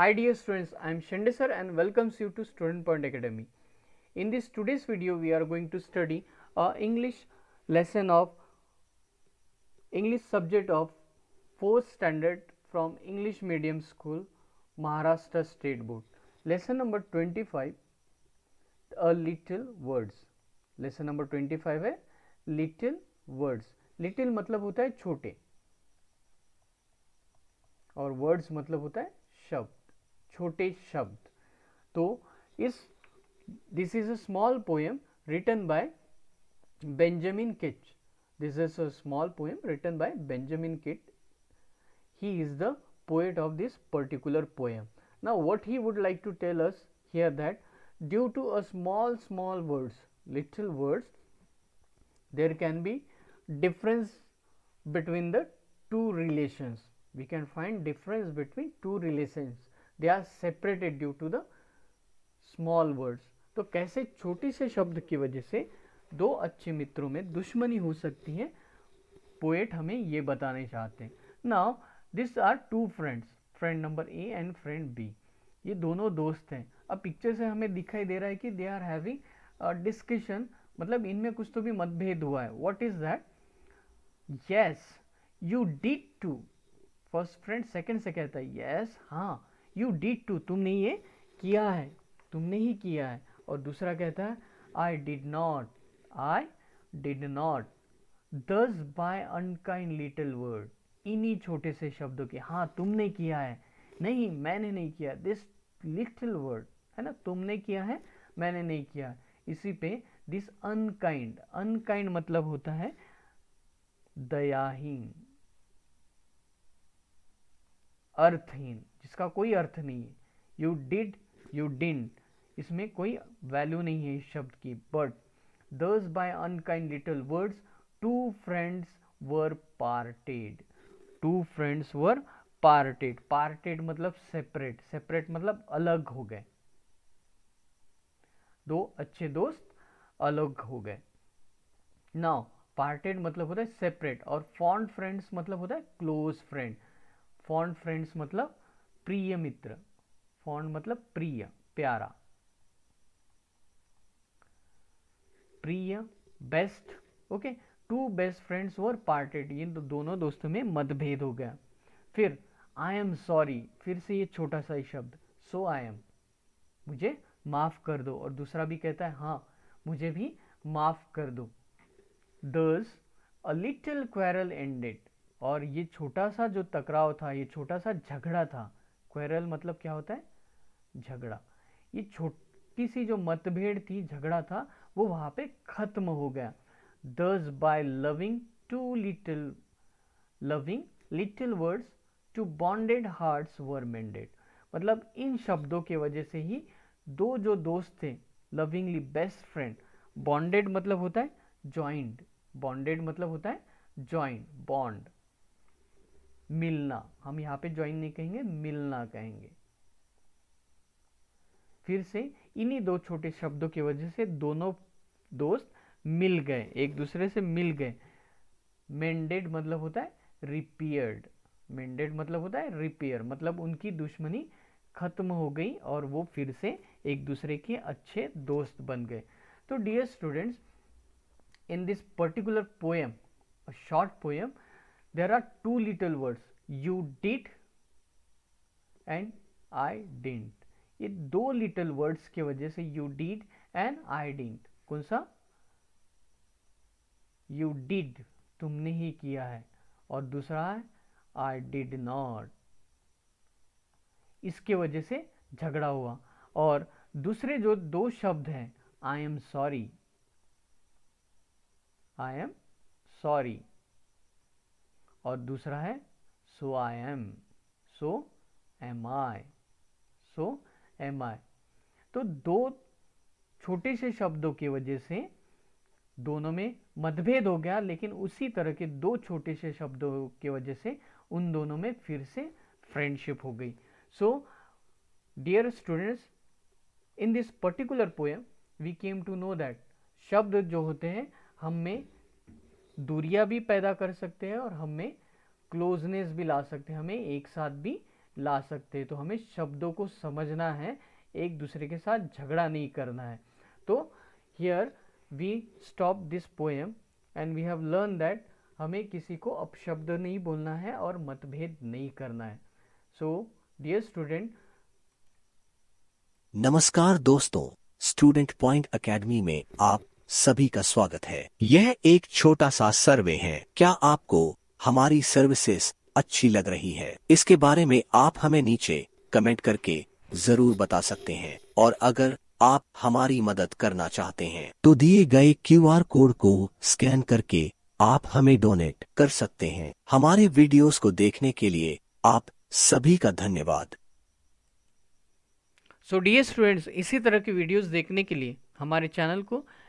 Hi dear students, I am Shende sir and welcomes you to Student Point Academy. In this today's video, we are going to study a English lesson of English subject of fourth standard from English medium school, Maharashtra State Board. Lesson number twenty-five, a little words. Lesson number twenty-five is little words. Little मतलब होता है छोटे और words मतलब होता है शब्द छोटे शब्द तो this is a small poem written by Benjamin Kitch. This is a small poem written by Benjamin Kitch. He is the poet of this particular poem. Now, what he would like to tell us here that due to a small, small words, little words, there can be difference between the two relations. We can find difference between two relations they are separated due to the small words तो कैसे छोटी से शब्द की वजह से दो अच्छे मित्रों में दुश्मनी हो सकती है पोएट हमें ये बताने चाहते हैं now this are two friends friend number A and friend B ये दोनों दोस्त हैं अब पिक्चर से हमें दिखाई दे रहा है कि दे आर हैविंग डिस्कशन मतलब इनमें कुछ तो भी मतभेद हुआ है what is that yes you did too first friend second से कहता है येस yes, हाँ यू डिड टू तुमने ये किया है तुमने ही किया है और दूसरा कहता है I did not I did not thus by unkind little word इन्हीं छोटे से शब्दों के हाँ तुमने किया है नहीं मैंने नहीं किया दिस लिटिल वर्ड है ना तुमने किया है मैंने नहीं किया इसी पे दिस अनकाइंड अनकाइंड मतलब होता है दयाहीन अर्थहीन जिसका कोई अर्थ नहीं है यू डिड यू डिन इसमें कोई वैल्यू नहीं है इस शब्द की but thus by unkind little words two friends were parted two friends were parted parted मतलब सेपरेट सेपरेट मतलब अलग हो गए दो अच्छे दोस्त अलग हो गए नाउ पार्टेड मतलब होता है सेपरेट और फॉन्ड फ्रेंड्स मतलब होता है क्लोज फ्रेंड फॉन्ड फ्रेंड्स मतलब प्रिय मित्र फॉन्ड मतलब प्रिय प्यारा प्रिय best okay two best friends were parted ये दोनों दोस्तों में मतभेद हो गया फिर आई एम सॉरी फिर से ये छोटा सा ही शब्द सो आई एम मुझे माफ़ कर दो और दूसरा भी कहता है हाँ मुझे भी माफ़ कर दो दस अ लिटिल क्वेरल एंडेड और ये छोटा सा जो टकराव था ये छोटा सा झगड़ा था क्वेरल मतलब क्या होता है झगड़ा ये छोटी सी जो मतभेद थी झगड़ा था वो वहां पे खत्म हो गया thus by loving two little loving little words two bonded hearts were mended मतलब इन शब्दों के वजह से ही दो जो दोस्त थे लविंगली बेस्ट फ्रेंड बॉन्डेड मतलब होता है ज्वाइंट बॉन्डेड मतलब होता है ज्वाइंट बॉन्ड मिलना हम यहाँ पे ज्वाइन नहीं कहेंगे मिलना कहेंगे फिर से इन्हीं दो छोटे शब्दों की वजह से दोनों दोस्त मिल गए एक दूसरे से मिल गए मेंडेड मतलब होता है रिपेयर्ड मेंडेड मतलब होता है रिपेयर मतलब उनकी दुश्मनी खत्म हो गई और वो फिर से एक दूसरे के अच्छे दोस्त बन गए तो dear students in this particular poem short poem there are two little words you did and I didn't ye do little words के wajah se you did and I didn't kaun sa you did tumne hi kiya hai aur dusra hai I did not iske wajah se झगड़ा हुआ और दूसरे जो दो शब्द हैं I am sorry I am sorry और दूसरा है so I am so am I so am I तो दो छोटे से शब्दों की वजह से दोनों में मतभेद हो गया लेकिन उसी तरह के दो छोटे से शब्दों की वजह से उन दोनों में फिर से फ्रेंडशिप हो गई so dear students in this particular poem we came to know that शब्द जो होते हैं हम में दूरियां भी पैदा कर सकते हैं और हमें क्लोजनेस भी ला सकते हैं हमें एक साथ भी ला सकते हैं तो हमें शब्दों को समझना है एक दूसरे के साथ झगड़ा नहीं करना है तो here we stop this poem and we have learn that हमें किसी को अपशब्द नहीं बोलना है और मतभेद नहीं करना है सो डियर स्टूडेंट नमस्कार दोस्तों स्टूडेंट पॉइंट अकेडमी में आप सभी का स्वागत है यह एक छोटा सा सर्वे है क्या आपको हमारी सर्विसेज अच्छी लग रही है इसके बारे में आप हमें नीचे कमेंट करके जरूर बता सकते हैं और अगर आप हमारी मदद करना चाहते हैं तो दिए गए क्यूआर कोड को स्कैन करके आप हमें डोनेट कर सकते हैं हमारे वीडियोस को देखने के लिए आप सभी का धन्यवाद सो डी स्टूडेंट्स इसी तरह की वीडियोस देखने के लिए हमारे चैनल को